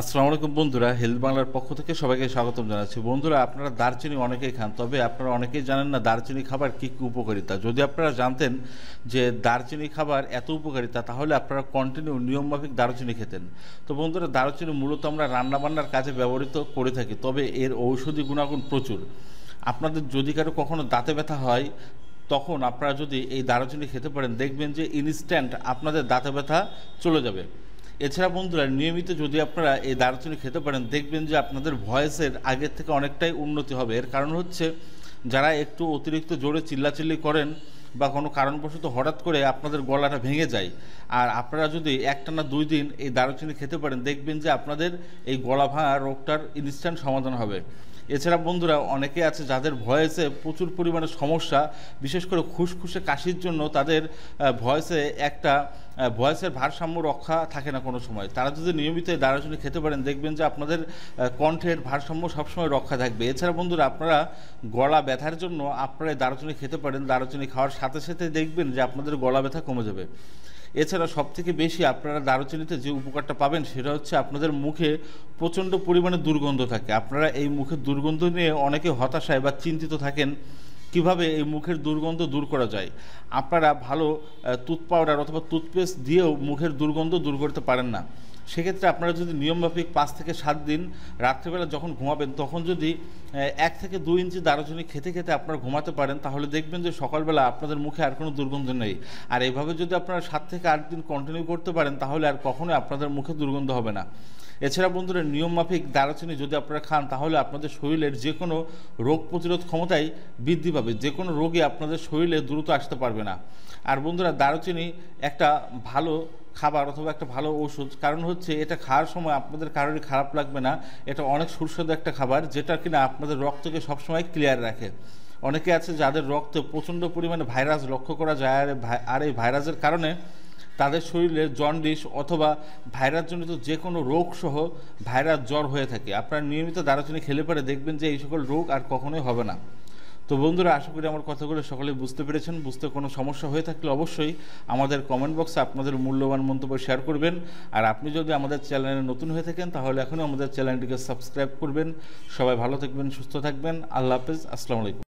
আসসালামু আলাইকুম বন্ধুরা হেলথ বাংলার পক্ষ থেকে সবাইকে স্বাগতম জানাচ্ছি বন্ধুরা আপনারা দারচিনি অনেকেই খান তবে আপনারা অনেকেই জানেন না দারচিনি খাবার কী কী উপকারিতা যদি আপনারা জানতেন যে দারচিনি খাবার এত উপকারিতা তাহলে আপনারা কন্টিনিউ নিয়মমাফিক দারচিনি খেতেন তো বন্ধুরা দারচিনি মূলত আমরা রান্নাবান্নার কাজে ব্যবহৃত করে থাকি তবে এর ঔষধি গুণাগুণ প্রচুর আপনাদের যদি কারো কখনো দাঁতে ব্যথা হয় তখন আপনারা যদি এই দারচিনি খেতে পারেন দেখবেন যে ইনস্ট্যান্ট আপনাদের দাঁতে ব্যথা চলে যাবে এছাড়া বন্ধুরা নিয়মিত যদি আপনারা এই দারুচিনি খেতে পারেন দেখবেন যে আপনাদের ভয়েসের আগের থেকে অনেকটাই উন্নতি হবে এর কারণ হচ্ছে যারা একটু অতিরিক্ত জোরে চিল্লাচিল্লি করেন বা কোনো কারণবশত হঠাৎ করে আপনাদের গলাটা ভেঙে যায় আর আপনারা যদি একটানা দুই দিন এই দারুচিনি খেতে পারেন দেখবেন যে আপনাদের এই গলা ভাঙা রোগটার ইনস্ট্যান্ট সমাধান হবে এছাড়া বন্ধুরা অনেকে আছে যাদের ভয়েসে প্রচুর পরিমাণে সমস্যা বিশেষ করে খুশখুশে কাশির জন্য তাদের ভয়েসে একটা ভয়েসের ভারসাম্য রক্ষা থাকে না কোনো সময় তারা যদি নিয়মিত দারাচুনি খেতে পারেন দেখবেন যে আপনাদের কণ্ঠের ভারসাম্য সবসময় রক্ষা থাকবে এছাড়া বন্ধুরা আপনারা গলা ব্যথার জন্য আপনারা দারুচিনি খেতে পারেন দারুচিনি খাওয়ার সাথে সাথে দেখবেন যে আপনাদের গলা ব্যথা কমে যাবে এছাড়া সবথেকে বেশি আপনারা দারুচিনিতে যে উপকারটা পাবেন সেটা হচ্ছে আপনাদের মুখে প্রচণ্ড পরিমাণে দুর্গন্ধ থাকে আপনারা এই মুখের দুর্গন্ধ নিয়ে অনেকে হতাশায় বা চিন্তিত থাকেন কিভাবে এই মুখের দুর্গন্ধ দূর করা যায় আপনারা ভালো টুথ পাউডার অথবা টুথপেস্ট দিয়েও মুখের দুর্গন্ধ দূর করতে পারেন না সেক্ষেত্রে আপনারা যদি নিয়মমাফিক পাঁচ থেকে সাত দিন রাত্রিবেলা যখন ঘুমাবেন তখন যদি এক থেকে দুই ইঞ্চি দারোজনী খেতে খেতে আপনারা ঘুমাতে পারেন তাহলে দেখবেন যে সকালবেলা আপনাদের মুখে আর কোনো দুর্গন্ধ নেই আর এভাবে যদি আপনারা সাত থেকে আট দিন কন্টিনিউ করতে পারেন তাহলে আর কখনোই আপনাদের মুখে দুর্গন্ধ হবে না এছাড়া বন্ধুরা নিয়মমাফিক দারোচিনি যদি আপনারা খান তাহলে আপনাদের শরীরের যে কোনো রোগ প্রতিরোধ ক্ষমতাই বৃদ্ধি পাবে যে কোনো রোগে আপনাদের শরীরে দ্রুত আসতে পারবে না আর বন্ধুরা দারোচিনি একটা ভালো খাবার অথবা একটা ভালো ওষুধ কারণ হচ্ছে এটা খাওয়ার সময় আপনাদের কারোরই খারাপ লাগবে না এটা অনেক সুস্বাদু একটা খাবার যেটা কিনা আপনাদের রক্তকে সবসময় ক্লিয়ার রাখে অনেকে আছে যাদের রক্তে প্রচণ্ড পরিমাণে ভাইরাস লক্ষ্য করা যায় আর এই ভাইরাসের কারণে তাদের শরীরে জন্ডিস অথবা ভাইরাসজনিত যে কোনো রোগসহ ভাইরাস জ্বর হয়ে থাকে আপনারা নিয়মিত দারাচিনি খেলে পরে দেখবেন যে এই সকল রোগ আর কখনোই হবে না তো বন্ধুরা আশা করি আমার কথাগুলো সকলে বুঝতে পেরেছেন বুঝতে কোনো সমস্যা হয়ে থাকলে অবশ্যই আমাদের কমেন্ট বক্সে আপনাদের মূল্যবান মন্তব্য শেয়ার করবেন আর আপনি যদি আমাদের চ্যানেলে নতুন হয়ে থাকেন তাহলে এখনও আমাদের চ্যানেলটিকে সাবস্ক্রাইব করবেন সবাই ভালো থাকবেন সুস্থ থাকবেন আল্লাহ হাফেজ আসসালামু আলাইকুম